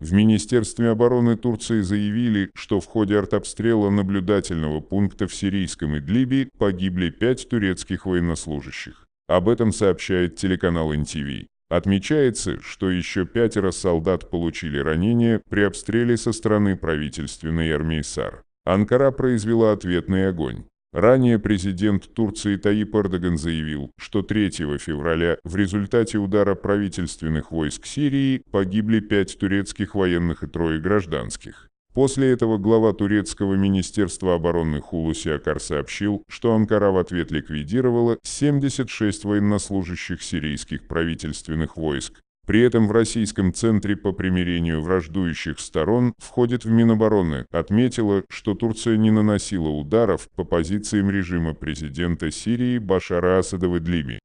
В Министерстве обороны Турции заявили, что в ходе артобстрела наблюдательного пункта в сирийском Идлибе погибли пять турецких военнослужащих. Об этом сообщает телеканал НТВ. Отмечается, что еще пятеро солдат получили ранения при обстреле со стороны правительственной армии САР. Анкара произвела ответный огонь. Ранее президент Турции Таип Эрдоган заявил, что 3 февраля в результате удара правительственных войск Сирии погибли пять турецких военных и трое гражданских. После этого глава турецкого министерства обороны Хулуси Акар сообщил, что Анкара в ответ ликвидировала 76 военнослужащих сирийских правительственных войск, при этом в Российском центре по примирению враждующих сторон входит в Минобороны, отметила, что Турция не наносила ударов по позициям режима президента Сирии Башара Асада в Идлибе.